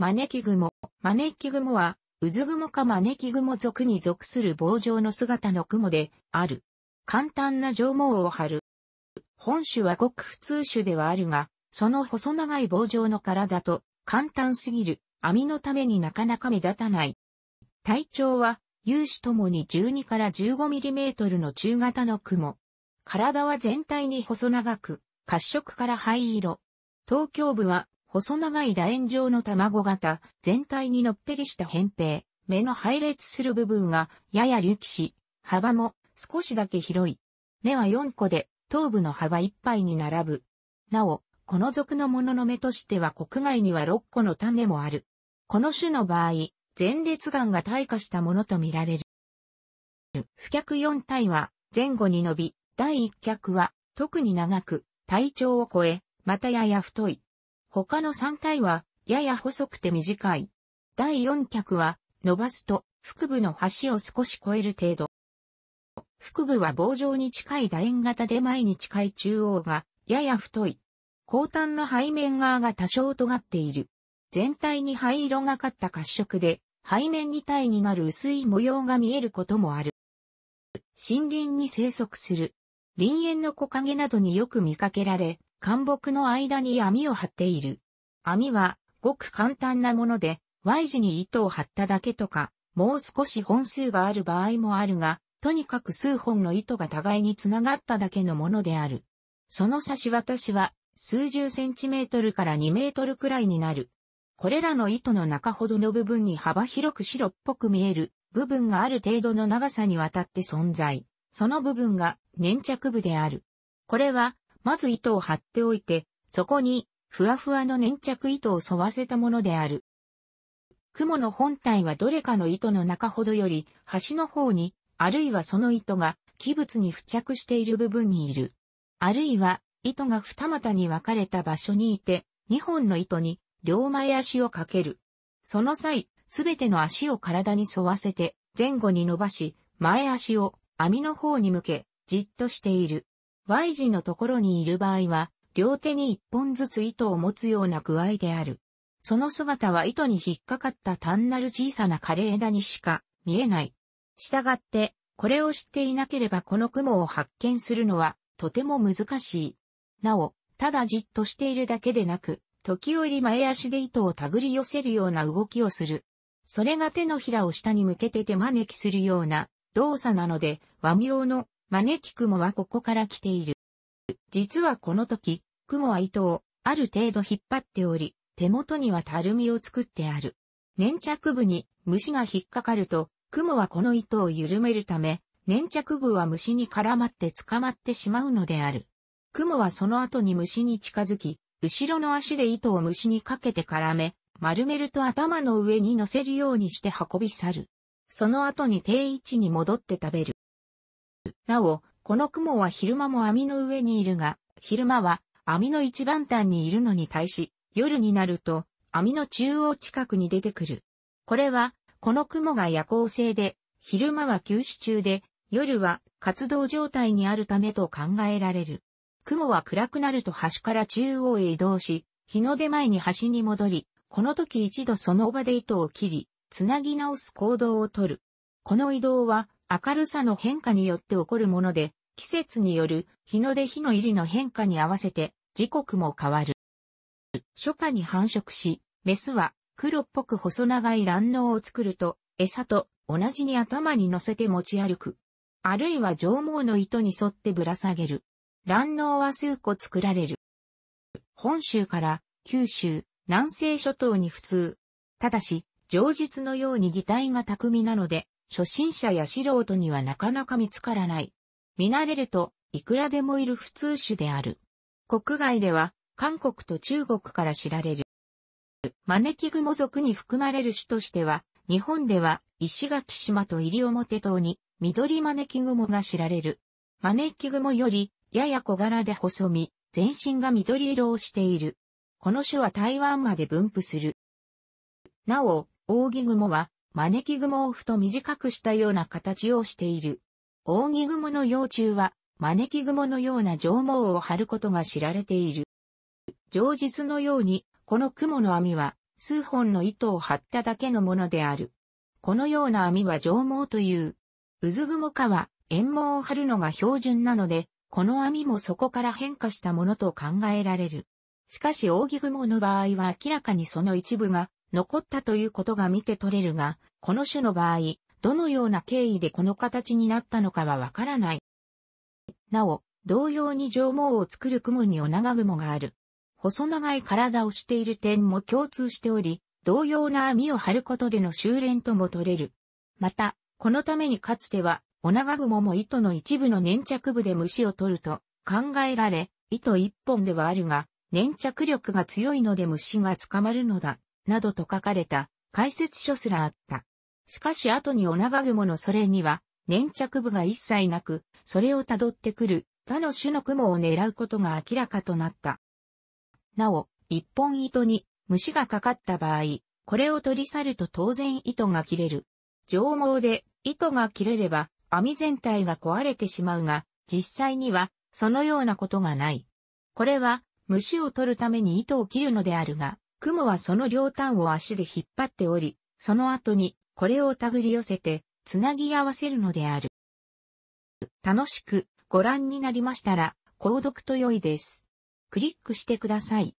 招き雲。招き雲は、渦雲か招き雲族に属する棒状の姿の雲で、ある。簡単な上毛を張る。本種はごく普通種ではあるが、その細長い棒状の体と、簡単すぎる、網のためになかなか目立たない。体長は、有志ともに12から15ミリメートルの中型の雲。体は全体に細長く、褐色から灰色。東京部は細長い楕円状の卵型、全体にのっぺりした扁平、目の配列する部分がやや隆起し、幅も少しだけ広い。目は4個で、頭部の幅ぱ杯に並ぶ。なお、この属のものの目としては国外には6個の種もある。この種の場合、前列眼が退化したものとみられる。不脚4体は前後に伸び、第1脚は特に長く、体長を超え、またやや太い。他の3体は、やや細くて短い。第4脚は、伸ばすと、腹部の端を少し超える程度。腹部は棒状に近い楕円型で前に近い中央が、やや太い。後端の背面側が多少尖っている。全体に灰色がかった褐色で、背面に体になる薄い模様が見えることもある。森林に生息する。林園の木陰などによく見かけられ、干木の間に網を張っている。網は、ごく簡単なもので、Y 字に糸を張っただけとか、もう少し本数がある場合もあるが、とにかく数本の糸が互いにつながっただけのものである。その差し渡しは、数十センチメートルから2メートルくらいになる。これらの糸の中ほどの部分に幅広く白っぽく見える部分がある程度の長さにわたって存在。その部分が粘着部である。これはまず糸を張っておいて、そこに、ふわふわの粘着糸を沿わせたものである。雲の本体はどれかの糸の中ほどより、端の方に、あるいはその糸が、器物に付着している部分にいる。あるいは、糸が二股に分かれた場所にいて、二本の糸に、両前足をかける。その際、すべての足を体に沿わせて、前後に伸ばし、前足を網の方に向け、じっとしている。Y 字のところにいる場合は、両手に一本ずつ糸を持つような具合である。その姿は糸に引っかかった単なる小さな枯れ枝にしか見えない。したがって、これを知っていなければこの雲を発見するのはとても難しい。なお、ただじっとしているだけでなく、時折前足で糸を手繰り寄せるような動きをする。それが手のひらを下に向けて手招きするような動作なので、和妙の招き雲はここから来ている。実はこの時、雲は糸をある程度引っ張っており、手元にはたるみを作ってある。粘着部に虫が引っかかると、雲はこの糸を緩めるため、粘着部は虫に絡まって捕まってしまうのである。雲はその後に虫に近づき、後ろの足で糸を虫にかけて絡め、丸めると頭の上に乗せるようにして運び去る。その後に定位置に戻って食べる。なお、この雲は昼間も網の上にいるが、昼間は網の一番端にいるのに対し、夜になると網の中央近くに出てくる。これは、この雲が夜行性で、昼間は休止中で、夜は活動状態にあるためと考えられる。雲は暗くなると端から中央へ移動し、日の出前に端に戻り、この時一度その場で糸を切り、つなぎ直す行動をとる。この移動は明るさの変化によって起こるもので、季節による日の出日の入りの変化に合わせて時刻も変わる。初夏に繁殖し、メスは黒っぽく細長い卵脳を作ると、餌と同じに頭に乗せて持ち歩く。あるいは上毛の糸に沿ってぶら下げる。卵脳は数個作られる。本州から九州、南西諸島に普通。ただし、上述のように擬態が巧みなので、初心者や素人にはなかなか見つからない。見慣れると、いくらでもいる普通種である。国外では、韓国と中国から知られる。招き雲族に含まれる種としては、日本では石垣島と西表島に緑招き雲が知られる。招き雲よりやや小柄で細身、全身が緑色をしている。この種は台湾まで分布する。なお、扇雲は招き雲をふと短くしたような形をしている。扇雲の幼虫は、招き雲のような上毛を張ることが知られている。上実のように、この雲の網は、数本の糸を張っただけのものである。このような網は上毛という。渦雲かは、炎毛を張るのが標準なので、この網もそこから変化したものと考えられる。しかし扇雲の場合は明らかにその一部が残ったということが見て取れるが、この種の場合、どのような経緯でこの形になったのかはわからない。なお、同様に上毛を作る雲にオナガ雲がある。細長い体をしている点も共通しており、同様な網を張ることでの修練とも取れる。また、このためにかつては、オナガ雲も糸の一部の粘着部で虫を取ると考えられ、糸一本ではあるが、粘着力が強いので虫が捕まるのだ。などと書かれた解説書すらあった。しかし後にお長雲のそれには、粘着部が一切なく、それを辿ってくる他の種の雲を狙うことが明らかとなった。なお、一本糸に虫がかかった場合、これを取り去ると当然糸が切れる。上毛で糸が切れれば網全体が壊れてしまうが、実際にはそのようなことがない。これは虫を取るために糸を切るのであるが、雲はその両端を足で引っ張っており、その後にこれを手繰り寄せて、つなぎ合わせるのである。楽しくご覧になりましたら、購読と良いです。クリックしてください。